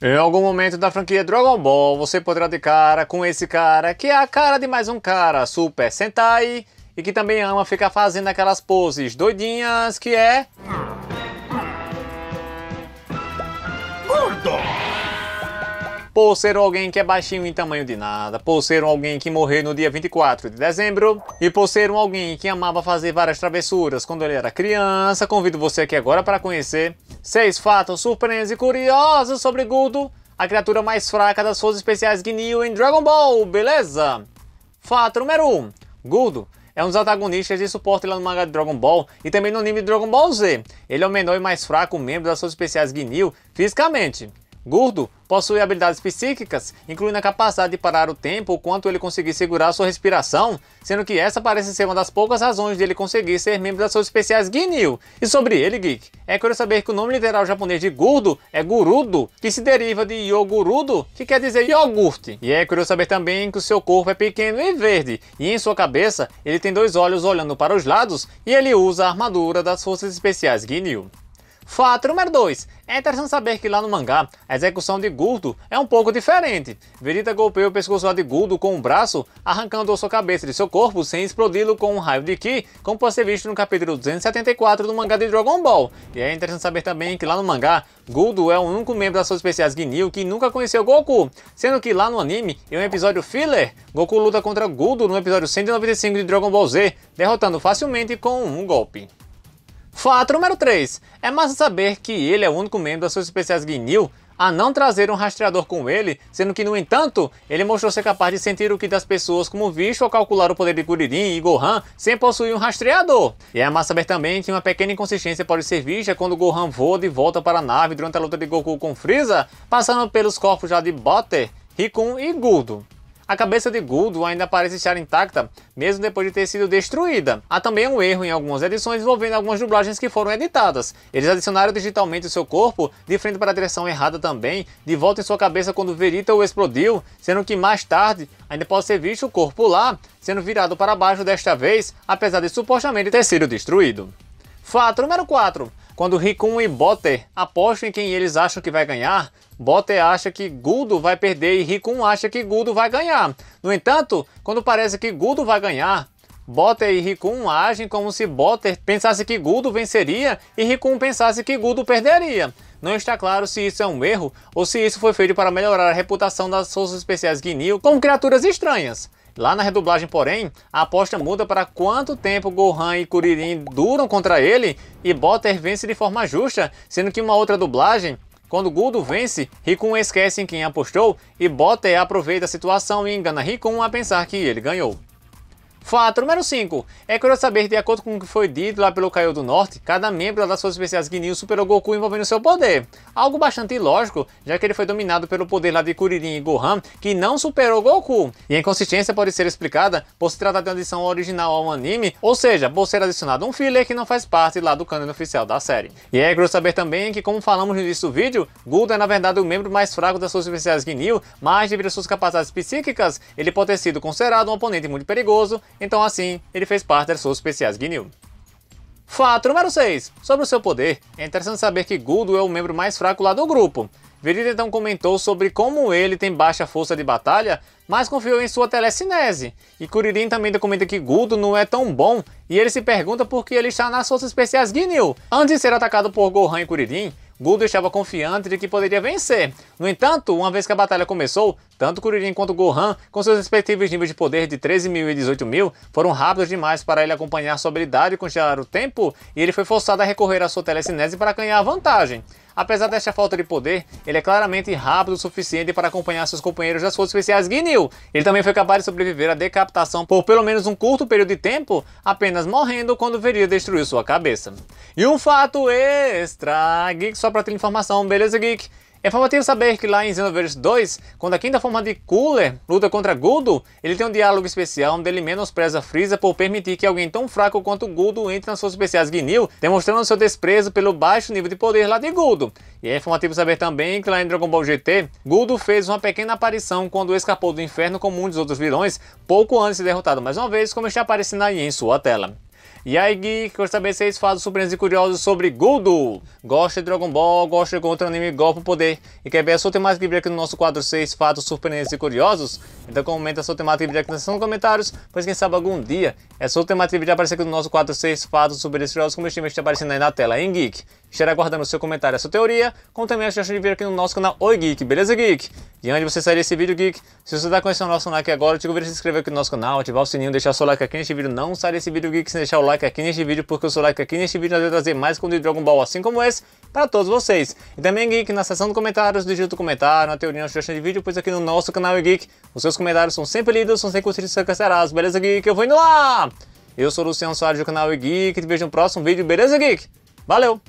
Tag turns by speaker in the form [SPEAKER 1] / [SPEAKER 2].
[SPEAKER 1] Em algum momento da franquia Dragon Ball, você poderá de cara com esse cara, que é a cara de mais um cara, Super Sentai, e que também ama ficar fazendo aquelas poses doidinhas que é... por ser alguém que é baixinho em tamanho de nada, por ser alguém que morreu no dia 24 de dezembro e por ser alguém que amava fazer várias travessuras quando ele era criança, convido você aqui agora para conhecer seis fatos surpreendentes e curiosos sobre Gudo, a criatura mais fraca das forças especiais Ginyu em Dragon Ball, beleza? Fato número 1. Um, Gudo é um dos antagonistas de suporte lá no mangá de Dragon Ball e também no anime de Dragon Ball Z. Ele é o menor e mais fraco membro das forças especiais Ginyu fisicamente. Gordo possui habilidades psíquicas, incluindo a capacidade de parar o tempo o quanto ele conseguir segurar sua respiração, sendo que essa parece ser uma das poucas razões dele conseguir ser membro das suas especiais Ginyu. E sobre ele, Geek, é curioso saber que o nome literal japonês de Gordo é Gurudo, que se deriva de Yogurudo, que quer dizer iogurte. E é curioso saber também que o seu corpo é pequeno e verde, e em sua cabeça ele tem dois olhos olhando para os lados e ele usa a armadura das forças especiais Ginyu. Fato número 2. É interessante saber que lá no mangá, a execução de Gurdo é um pouco diferente. Verita golpeia o pescoço de Gurdo com o um braço, arrancando sua cabeça de seu corpo sem explodi-lo com um raio de Ki, como pode ser visto no capítulo 274 do mangá de Dragon Ball. E é interessante saber também que lá no mangá, Gurdo é o único membro das suas especiais Ginyu que nunca conheceu Goku, sendo que lá no anime, em um episódio filler, Goku luta contra Gurdo no episódio 195 de Dragon Ball Z, derrotando facilmente com um golpe. Fato número 3. É massa saber que ele é o único membro das suas especiais GNU a não trazer um rastreador com ele, sendo que, no entanto, ele mostrou ser capaz de sentir o que das pessoas como bicho ao calcular o poder de Kuririn e Gohan sem possuir um rastreador. E é massa saber também que uma pequena inconsistência pode ser vista quando Gohan voa de volta para a nave durante a luta de Goku com Freeza, passando pelos corpos já de Butter, Rikun e Gudo. A cabeça de Guldo ainda parece estar intacta, mesmo depois de ter sido destruída. Há também um erro em algumas edições envolvendo algumas dublagens que foram editadas. Eles adicionaram digitalmente o seu corpo, de frente para a direção errada também, de volta em sua cabeça quando Verita o explodiu, sendo que mais tarde ainda pode ser visto o corpo lá, sendo virado para baixo desta vez, apesar de supostamente ter sido destruído. Fato número 4. Quando Rikun e Botter apostam em quem eles acham que vai ganhar, Botter acha que Gudo vai perder e Rikun acha que Gudo vai ganhar. No entanto, quando parece que Gudo vai ganhar, Botter e Rikun agem como se Botter pensasse que Gudo venceria e Rikun pensasse que Gudo perderia. Não está claro se isso é um erro ou se isso foi feito para melhorar a reputação das forças especiais Guinil como criaturas estranhas. Lá na redublagem, porém, a aposta muda para quanto tempo Gohan e Kuririn duram contra ele e Botter vence de forma justa, sendo que uma outra dublagem, quando Guldo vence, Rikun esquece em quem apostou e Botter aproveita a situação e engana Rikun a pensar que ele ganhou. Fato número 5. É curioso saber, de acordo com o que foi dito lá pelo Caio do Norte, cada membro das suas especiais Guinil superou Goku envolvendo seu poder. Algo bastante ilógico, já que ele foi dominado pelo poder lá de Kuririn e Gohan, que não superou Goku. E a inconsistência pode ser explicada por se tratar de uma adição original ao anime, ou seja, por ser adicionado um filler que não faz parte lá do cânone oficial da série. E é curioso saber também que, como falamos no início do vídeo, Gudo é na verdade o membro mais fraco das suas especiais Guinil, mas devido às suas capacidades psíquicas, ele pode ter sido considerado um oponente muito perigoso então assim ele fez parte das suas especiais GNU. Fato número 6. Sobre o seu poder, é interessante saber que Guldo é o membro mais fraco lá do grupo. Verita então comentou sobre como ele tem baixa força de batalha, mas confiou em sua telecinese. E Kuririn também comenta que Guldo não é tão bom, e ele se pergunta por que ele está nas forças especiais Ginyu. Antes de ser atacado por Gohan e Kuririn, Gudo estava confiante de que poderia vencer. No entanto, uma vez que a batalha começou, tanto Kuririn quanto Gohan, com seus respectivos níveis de poder de 13 mil e 18 mil, foram rápidos demais para ele acompanhar sua habilidade e congelar o tempo, e ele foi forçado a recorrer à sua telecinese para ganhar a vantagem. Apesar desta falta de poder, ele é claramente rápido o suficiente para acompanhar seus companheiros das forças especiais Gnil. Ele também foi capaz de sobreviver à decapitação por pelo menos um curto período de tempo, apenas morrendo quando veria destruir sua cabeça. E um fato extra, Geek, só para ter informação, beleza, Geek? É informativo saber que lá em Xenoverse 2, quando a quinta forma de Cooler luta contra Gudo, ele tem um diálogo especial onde ele menospreza Freeza por permitir que alguém tão fraco quanto Gudo entre nas suas especiais Gnil, demonstrando seu desprezo pelo baixo nível de poder lá de Gudo. E é informativo saber também que lá em Dragon Ball GT, Gudo fez uma pequena aparição quando escapou do inferno com muitos outros vilões, pouco antes de ser derrotado mais uma vez, como está aparecendo aí em sua tela. E aí, Geek, quero saber se vocês fazem surpresas e curiosos sobre Goldo. Gosta de Dragon Ball, gosta de contra anime Golpe pro Poder e quer ver a sua temática livre aqui no nosso quadro 6 Fatos Surpreendentes e Curiosos? Então comenta a sua temática livre aqui na seção de comentários, pois quem sabe algum dia essa sua temática livre aparecer aqui no nosso quadro 6 Fatos Surpreendentes e Curiosos, como estima está aparecendo aí na tela, hein, Geek? Estarei aguardando o seu comentário, a sua teoria, como também a sua chance de vir aqui no nosso canal Oi Geek, beleza, Geek? De onde você sair esse vídeo, Geek? Se você está conhecendo o nosso canal agora, eu te convido a se inscrever aqui no nosso canal, ativar o sininho, deixar o seu like aqui neste vídeo. Não sair esse vídeo, Geek, sem deixar o like aqui neste vídeo, porque o seu like aqui neste vídeo vai trazer mais conteúdo de Dragon Ball assim como esse para todos vocês. E também, Geek, na seção de comentários, digita o comentário, na teoria, na sugestão de vídeo, pois aqui no nosso canal é Geek, os seus comentários são sempre lidos, são sempre curtidos e cancelados. Beleza, Geek? Eu vou indo lá! Eu sou o Luciano Soares do canal e Geek, te vejo no próximo vídeo, beleza, Geek? Valeu!